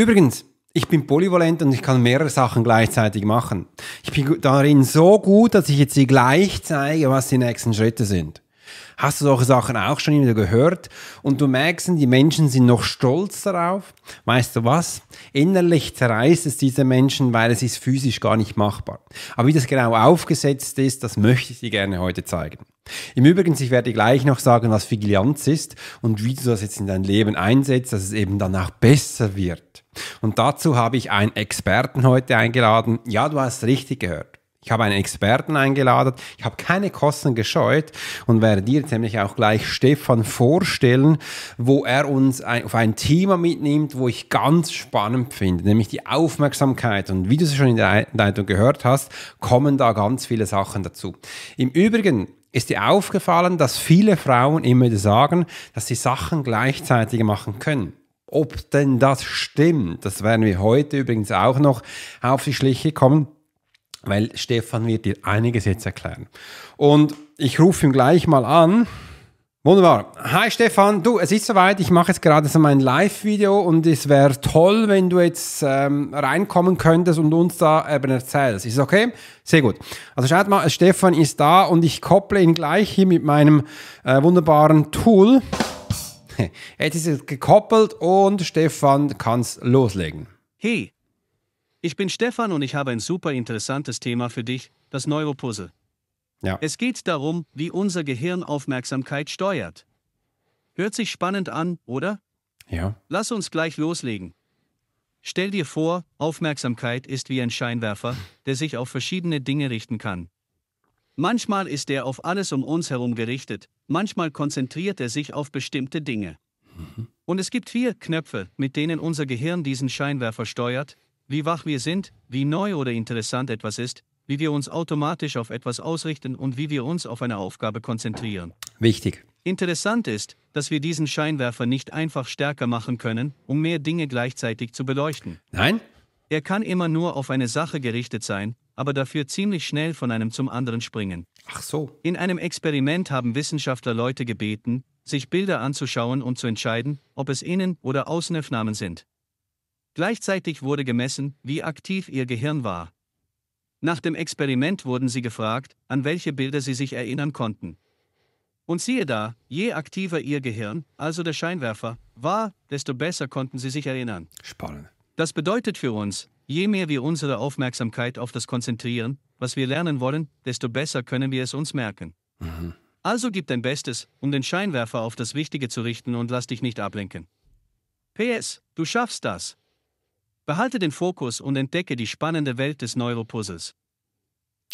Übrigens, ich bin polyvalent und ich kann mehrere Sachen gleichzeitig machen. Ich bin darin so gut, dass ich jetzt dir gleich zeige, was die nächsten Schritte sind. Hast du solche Sachen auch schon wieder gehört? Und du merkst, die Menschen sind noch stolz darauf. Weißt du was? Innerlich zerreißt es diese Menschen, weil es ist physisch gar nicht machbar. Aber wie das genau aufgesetzt ist, das möchte ich dir gerne heute zeigen. Im Übrigen, ich werde gleich noch sagen, was Vigilianz ist und wie du das jetzt in dein Leben einsetzt, dass es eben danach besser wird. Und dazu habe ich einen Experten heute eingeladen. Ja, du hast richtig gehört. Ich habe einen Experten eingeladen. Ich habe keine Kosten gescheut und werde dir nämlich auch gleich Stefan vorstellen, wo er uns ein, auf ein Thema mitnimmt, wo ich ganz spannend finde, nämlich die Aufmerksamkeit. Und wie du es schon in der Einleitung gehört hast, kommen da ganz viele Sachen dazu. Im Übrigen, ist dir aufgefallen, dass viele Frauen immer sagen, dass sie Sachen gleichzeitig machen können? Ob denn das stimmt, das werden wir heute übrigens auch noch auf die Schliche kommen, weil Stefan wird dir einiges jetzt erklären. Und ich rufe ihn gleich mal an Wunderbar. Hi Stefan, du, es ist soweit, ich mache jetzt gerade so mein Live-Video und es wäre toll, wenn du jetzt ähm, reinkommen könntest und uns da eben erzählst. Ist okay? Sehr gut. Also schaut mal, Stefan ist da und ich kopple ihn gleich hier mit meinem äh, wunderbaren Tool. Jetzt ist es gekoppelt und Stefan kann es loslegen. Hey, ich bin Stefan und ich habe ein super interessantes Thema für dich, das Neuropuzzle. Ja. Es geht darum, wie unser Gehirn Aufmerksamkeit steuert. Hört sich spannend an, oder? Ja. Lass uns gleich loslegen. Stell dir vor, Aufmerksamkeit ist wie ein Scheinwerfer, der sich auf verschiedene Dinge richten kann. Manchmal ist er auf alles um uns herum gerichtet, manchmal konzentriert er sich auf bestimmte Dinge. Mhm. Und es gibt vier Knöpfe, mit denen unser Gehirn diesen Scheinwerfer steuert, wie wach wir sind, wie neu oder interessant etwas ist, wie wir uns automatisch auf etwas ausrichten und wie wir uns auf eine Aufgabe konzentrieren. Wichtig. Interessant ist, dass wir diesen Scheinwerfer nicht einfach stärker machen können, um mehr Dinge gleichzeitig zu beleuchten. Nein? Er kann immer nur auf eine Sache gerichtet sein, aber dafür ziemlich schnell von einem zum anderen springen. Ach so. In einem Experiment haben Wissenschaftler Leute gebeten, sich Bilder anzuschauen und zu entscheiden, ob es Innen- oder Außenaufnahmen sind. Gleichzeitig wurde gemessen, wie aktiv ihr Gehirn war. Nach dem Experiment wurden sie gefragt, an welche Bilder sie sich erinnern konnten. Und siehe da, je aktiver ihr Gehirn, also der Scheinwerfer, war, desto besser konnten sie sich erinnern. Spannend. Das bedeutet für uns, je mehr wir unsere Aufmerksamkeit auf das konzentrieren, was wir lernen wollen, desto besser können wir es uns merken. Mhm. Also gib dein Bestes, um den Scheinwerfer auf das Wichtige zu richten und lass dich nicht ablenken. PS, du schaffst das. Behalte den Fokus und entdecke die spannende Welt des Neuropuzzles.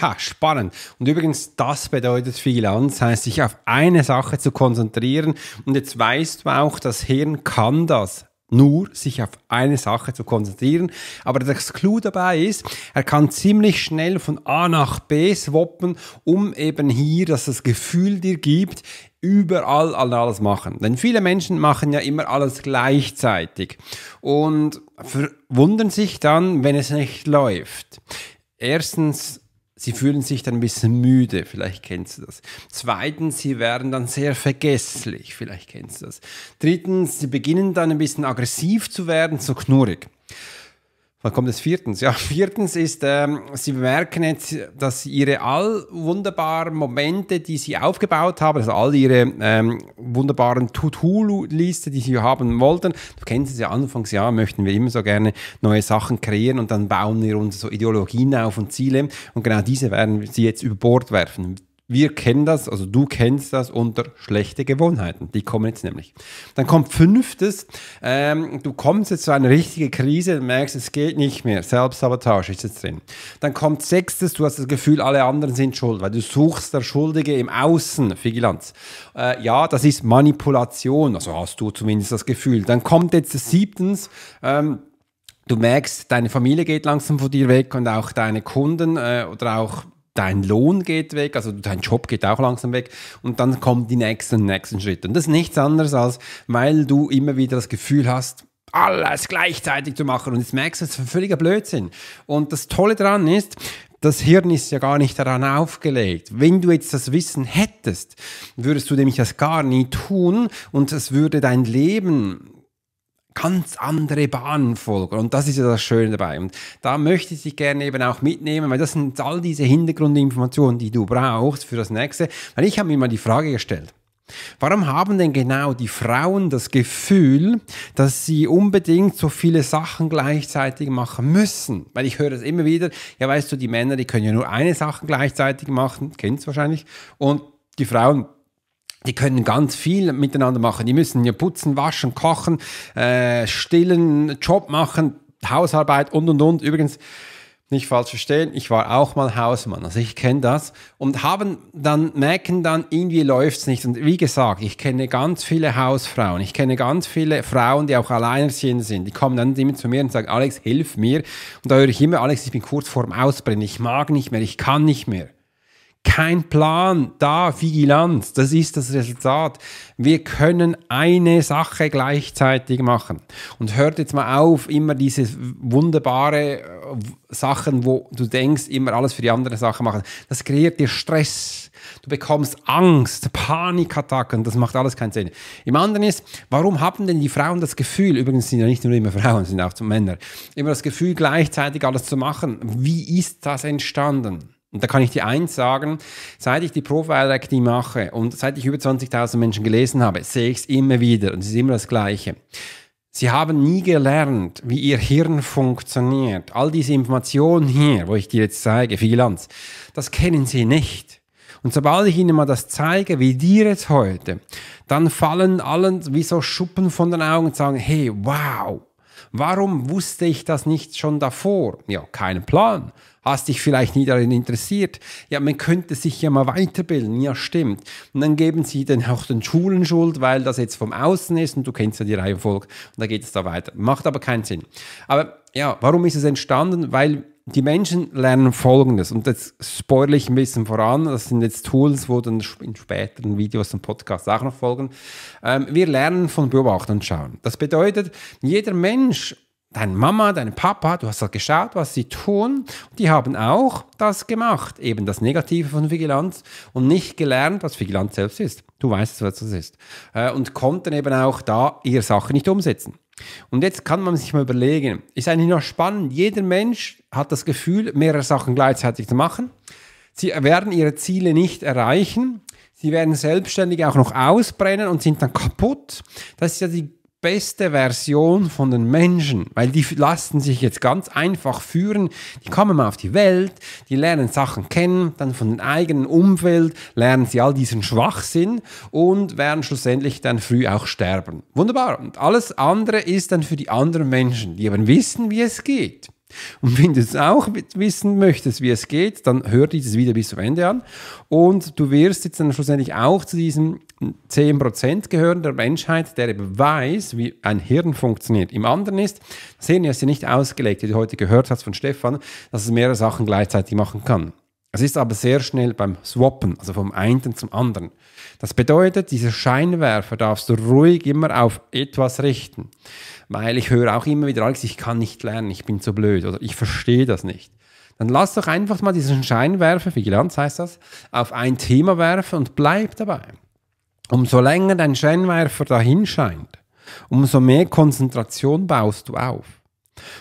Ha, spannend. Und übrigens, das bedeutet Freelance, das heißt, sich auf eine Sache zu konzentrieren. Und jetzt weißt du auch, das Hirn kann das nur sich auf eine Sache zu konzentrieren. Aber das Clou dabei ist, er kann ziemlich schnell von A nach B swappen, um eben hier, dass das Gefühl dir gibt, überall alles machen. Denn viele Menschen machen ja immer alles gleichzeitig und verwundern sich dann, wenn es nicht läuft. Erstens, sie fühlen sich dann ein bisschen müde, vielleicht kennst du das. Zweitens, sie werden dann sehr vergesslich, vielleicht kennst du das. Drittens, sie beginnen dann ein bisschen aggressiv zu werden, so knurrig. Wann kommt es viertens? Ja, viertens ist, ähm, Sie bemerken jetzt, dass Ihre all wunderbaren Momente, die Sie aufgebaut haben, also all Ihre ähm, wunderbaren To-Do-Liste, die Sie haben wollten, du kennst es ja anfangs, ja, möchten wir immer so gerne neue Sachen kreieren und dann bauen wir uns so Ideologien auf und Ziele und genau diese werden Sie jetzt über Bord werfen wir kennen das, also du kennst das unter schlechte Gewohnheiten. Die kommen jetzt nämlich. Dann kommt fünftes, ähm, du kommst jetzt zu einer richtigen Krise, merkst, es geht nicht mehr. Selbstsabotage ist jetzt drin. Dann kommt sechstes, du hast das Gefühl, alle anderen sind schuld, weil du suchst der Schuldige im Außen, Vigilanz. Äh, ja, das ist Manipulation, also hast du zumindest das Gefühl. Dann kommt jetzt das siebtens, ähm, du merkst, deine Familie geht langsam von dir weg und auch deine Kunden äh, oder auch dein Lohn geht weg, also dein Job geht auch langsam weg und dann kommen die nächsten, nächsten Schritte. Und das ist nichts anderes als, weil du immer wieder das Gefühl hast, alles gleichzeitig zu machen und jetzt merkst du, es ist völliger Blödsinn. Und das Tolle daran ist, das Hirn ist ja gar nicht daran aufgelegt. Wenn du jetzt das Wissen hättest, würdest du nämlich das gar nie tun und es würde dein Leben ganz andere Bahnen folgen. Und das ist ja das Schöne dabei. Und da möchte ich dich gerne eben auch mitnehmen, weil das sind all diese Hintergrundinformationen, die du brauchst für das nächste. Weil ich habe mir mal die Frage gestellt, Warum haben denn genau die Frauen das Gefühl, dass sie unbedingt so viele Sachen gleichzeitig machen müssen? Weil ich höre das immer wieder, ja weißt du, die Männer, die können ja nur eine Sache gleichzeitig machen, kennst wahrscheinlich, und die Frauen die können ganz viel miteinander machen. Die müssen ja putzen, waschen, kochen, äh, stillen, Job machen, Hausarbeit und und und. Übrigens, nicht falsch verstehen, ich war auch mal Hausmann, also ich kenne das und haben dann merken dann irgendwie läuft's nicht und wie gesagt, ich kenne ganz viele Hausfrauen, ich kenne ganz viele Frauen, die auch alleinerziehend sind, die kommen dann immer zu mir und sagen, Alex, hilf mir und da höre ich immer, Alex, ich bin kurz vorm Ausbrennen, ich mag nicht mehr, ich kann nicht mehr. Kein Plan, da Vigilanz, das ist das Resultat. Wir können eine Sache gleichzeitig machen. Und hört jetzt mal auf, immer diese wunderbare äh, Sachen, wo du denkst, immer alles für die andere Sache machen. Das kreiert dir Stress. Du bekommst Angst, Panikattacken, das macht alles keinen Sinn. Im anderen ist, warum haben denn die Frauen das Gefühl, übrigens sind ja nicht nur immer Frauen, sind auch Männer, immer das Gefühl, gleichzeitig alles zu machen? Wie ist das entstanden? Und da kann ich dir eins sagen, seit ich die profile aktie mache und seit ich über 20.000 Menschen gelesen habe, sehe ich es immer wieder und es ist immer das Gleiche. Sie haben nie gelernt, wie ihr Hirn funktioniert. All diese Informationen hier, wo ich dir jetzt zeige, Freelance, das kennen sie nicht. Und sobald ich Ihnen mal das zeige, wie dir jetzt heute, dann fallen allen wie so Schuppen von den Augen und sagen, hey, wow, warum wusste ich das nicht schon davor? Ja, keinen Plan hast dich vielleicht nie darin interessiert. Ja, man könnte sich ja mal weiterbilden. Ja, stimmt. Und dann geben sie dann auch den Schulen Schuld, weil das jetzt vom Außen ist und du kennst ja die Reihenfolge und da geht es da weiter. Macht aber keinen Sinn. Aber ja, warum ist es entstanden? Weil die Menschen lernen Folgendes und jetzt spoil ich ein bisschen voran. Das sind jetzt Tools, wo dann in späteren Videos und Podcasts auch noch folgen. Ähm, wir lernen von Beobachten Schauen. Das bedeutet, jeder Mensch deine Mama, dein Papa, du hast halt geschaut, was sie tun. Die haben auch das gemacht, eben das Negative von Vigilanz und nicht gelernt, was Vigilanz selbst ist. Du weißt, was das ist. Äh, und konnten eben auch da ihre Sache nicht umsetzen. Und jetzt kann man sich mal überlegen, ist eigentlich noch spannend, jeder Mensch hat das Gefühl, mehrere Sachen gleichzeitig zu machen. Sie werden ihre Ziele nicht erreichen. Sie werden selbstständig auch noch ausbrennen und sind dann kaputt. Das ist ja die beste Version von den Menschen, weil die lassen sich jetzt ganz einfach führen. Die kommen mal auf die Welt, die lernen Sachen kennen, dann von dem eigenen Umfeld lernen sie all diesen Schwachsinn und werden schlussendlich dann früh auch sterben. Wunderbar. Und alles andere ist dann für die anderen Menschen, die aber wissen, wie es geht. Und wenn du es auch wissen möchtest, wie es geht, dann hör dieses Video bis zum Ende an. Und du wirst jetzt dann schlussendlich auch zu diesen 10% gehören der Menschheit, der eben weiß, wie ein Hirn funktioniert. Im anderen ist, das Hirn ist ja nicht ausgelegt, wie du heute gehört hast von Stefan, dass es mehrere Sachen gleichzeitig machen kann. Es ist aber sehr schnell beim Swappen, also vom einen zum anderen. Das bedeutet, diese Scheinwerfer darfst du ruhig immer auf etwas richten. Weil ich höre auch immer wieder, Alex, ich kann nicht lernen, ich bin zu blöd oder ich verstehe das nicht. Dann lass doch einfach mal diesen Scheinwerfer, Vigilanz heißt das, auf ein Thema werfen und bleib dabei. Umso länger dein Scheinwerfer dahin scheint, umso mehr Konzentration baust du auf.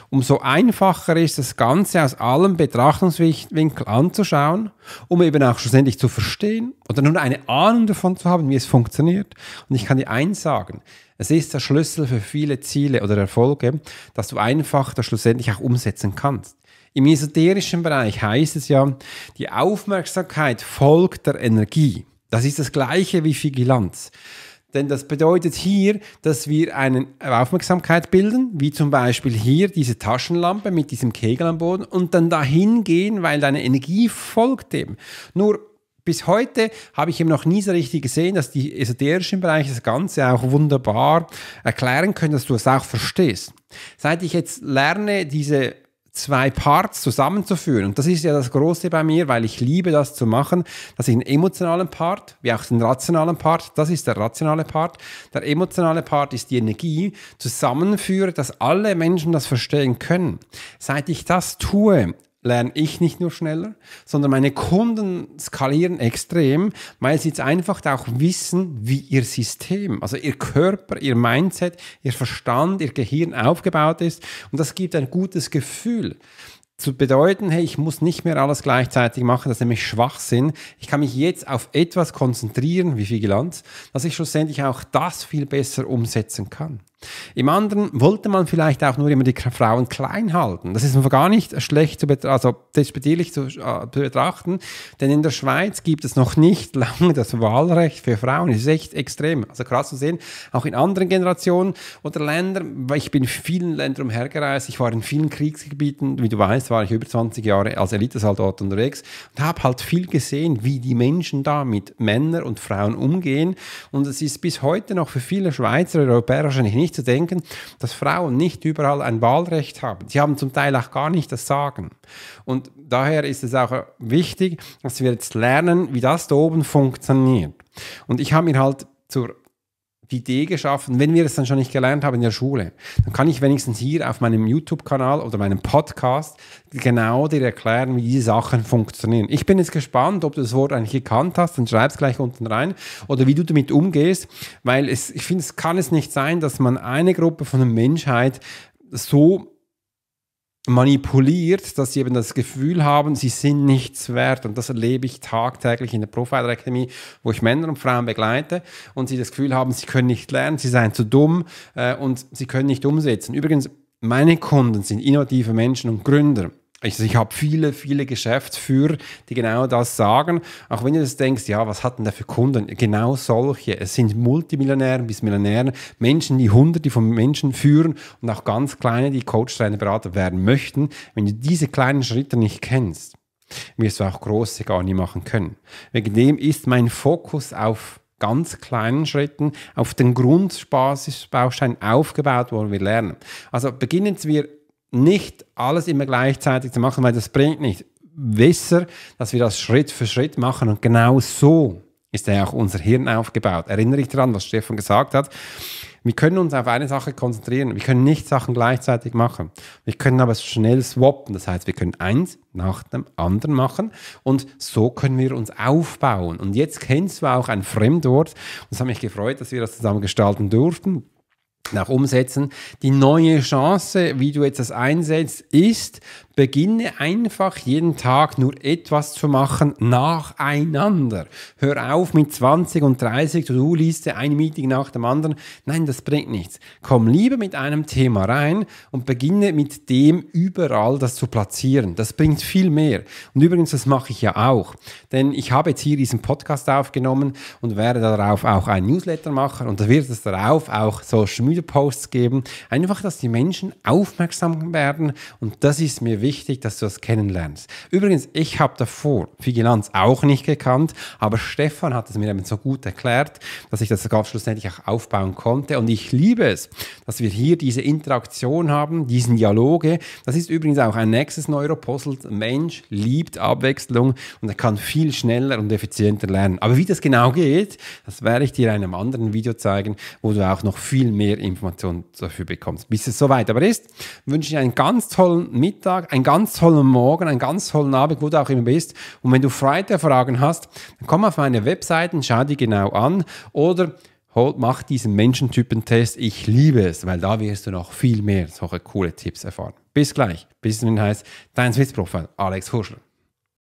Umso einfacher ist das Ganze aus allem Betrachtungswinkel anzuschauen, um eben auch schlussendlich zu verstehen oder nur eine Ahnung davon zu haben, wie es funktioniert. Und ich kann dir eins sagen, es ist der Schlüssel für viele Ziele oder Erfolge, dass du einfach das schlussendlich auch umsetzen kannst. Im esoterischen Bereich heißt es ja, die Aufmerksamkeit folgt der Energie. Das ist das gleiche wie Vigilanz. Denn das bedeutet hier, dass wir eine Aufmerksamkeit bilden, wie zum Beispiel hier diese Taschenlampe mit diesem Kegel am Boden und dann dahin gehen, weil deine Energie folgt dem. Nur bis heute habe ich eben noch nie so richtig gesehen, dass die esoterischen Bereiche das Ganze auch wunderbar erklären können, dass du es auch verstehst. Seit ich jetzt lerne, diese zwei Parts zusammenzuführen. Und das ist ja das Große bei mir, weil ich liebe das zu machen, dass ich einen emotionalen Part, wie auch den rationalen Part, das ist der rationale Part, der emotionale Part ist die Energie, zusammenführe, dass alle Menschen das verstehen können. Seit ich das tue, lerne ich nicht nur schneller, sondern meine Kunden skalieren extrem, weil sie jetzt einfach auch wissen, wie ihr System, also ihr Körper, ihr Mindset, ihr Verstand, ihr Gehirn aufgebaut ist. Und das gibt ein gutes Gefühl zu bedeuten, hey, ich muss nicht mehr alles gleichzeitig machen, das ist nämlich Schwachsinn. Ich kann mich jetzt auf etwas konzentrieren, wie Vigilanz, dass ich schlussendlich auch das viel besser umsetzen kann. Im anderen wollte man vielleicht auch nur immer die Frauen klein halten. Das ist gar nicht schlecht zu, also despektierlich äh, zu betrachten, denn in der Schweiz gibt es noch nicht lange das Wahlrecht für Frauen. Das ist echt extrem. Also krass zu sehen, auch in anderen Generationen oder Ländern, ich bin in vielen Ländern umhergereist, ich war in vielen Kriegsgebieten, wie du weißt, war ich über 20 Jahre als Elitesoldat unterwegs und habe halt viel gesehen, wie die Menschen da mit Männern und Frauen umgehen. Und es ist bis heute noch für viele Schweizer, Europäer wahrscheinlich nicht nicht zu denken, dass Frauen nicht überall ein Wahlrecht haben. Sie haben zum Teil auch gar nicht das Sagen. Und daher ist es auch äh, wichtig, dass wir jetzt lernen, wie das da oben funktioniert. Und ich habe mir halt zur die Idee geschaffen, wenn wir es dann schon nicht gelernt haben in der Schule, dann kann ich wenigstens hier auf meinem YouTube-Kanal oder meinem Podcast genau dir erklären, wie diese Sachen funktionieren. Ich bin jetzt gespannt, ob du das Wort eigentlich gekannt hast, dann schreib es gleich unten rein oder wie du damit umgehst, weil es, ich finde, es kann es nicht sein, dass man eine Gruppe von der Menschheit so manipuliert, dass sie eben das Gefühl haben, sie sind nichts wert. Und das erlebe ich tagtäglich in der Profiler Academy, wo ich Männer und Frauen begleite und sie das Gefühl haben, sie können nicht lernen, sie seien zu dumm äh, und sie können nicht umsetzen. Übrigens, meine Kunden sind innovative Menschen und Gründer. Also ich habe viele, viele Geschäftsführer, die genau das sagen. Auch wenn du das denkst, ja, was hat denn da für Kunden? Genau solche. Es sind Multimillionäre bis Millionäre, Menschen, die Hunderte von Menschen führen und auch ganz kleine, die Coach, Trainer, Berater werden möchten. Wenn du diese kleinen Schritte nicht kennst, wirst du auch große gar nicht machen können. Wegen dem ist mein Fokus auf ganz kleinen Schritten auf den Grundbasisbaustein aufgebaut, wo wir lernen. Also beginnen wir nicht alles immer gleichzeitig zu machen, weil das bringt nicht. Besser, dass wir das Schritt für Schritt machen und genau so ist ja auch unser Hirn aufgebaut. Erinnere ich daran, was Stefan gesagt hat. Wir können uns auf eine Sache konzentrieren. Wir können nicht Sachen gleichzeitig machen. Wir können aber schnell swappen. Das heißt, wir können eins nach dem anderen machen und so können wir uns aufbauen. Und jetzt kennst du auch ein Fremdwort. Und es hat mich gefreut, dass wir das zusammen gestalten durften nach umsetzen. Die neue Chance, wie du jetzt das einsetzt, ist, Beginne einfach jeden Tag nur etwas zu machen nacheinander. Hör auf mit 20 und 30 To-Do-Liste, ein Meeting nach dem anderen. Nein, das bringt nichts. Komm lieber mit einem Thema rein und beginne mit dem überall das zu platzieren. Das bringt viel mehr. Und übrigens, das mache ich ja auch. Denn ich habe jetzt hier diesen Podcast aufgenommen und werde darauf auch ein Newsletter machen und da wird es darauf auch Social Media Posts geben. Einfach, dass die Menschen aufmerksam werden und das ist mir wichtig wichtig, dass du das kennenlernst. Übrigens, ich habe davor Vigilanz auch nicht gekannt, aber Stefan hat es mir eben so gut erklärt, dass ich das sogar schlussendlich auch aufbauen konnte. Und ich liebe es, dass wir hier diese Interaktion haben, diesen Dialoge. Das ist übrigens auch ein nächstes Neuropuzzle. Mensch liebt Abwechslung und er kann viel schneller und effizienter lernen. Aber wie das genau geht, das werde ich dir in einem anderen Video zeigen, wo du auch noch viel mehr Informationen dafür bekommst. Bis es soweit aber ist, wünsche ich einen ganz tollen Mittag, einen ganz tollen Morgen, einen ganz tollen Abend, wo du auch immer bist. Und wenn du Freitag-Fragen hast, dann komm auf meine Webseite und schau die genau an oder holt, mach diesen Menschentypentest. Ich liebe es, weil da wirst du noch viel mehr solche coole Tipps erfahren. Bis gleich. Bis dann heißt dein Swiss-Profil, Alex Huschler.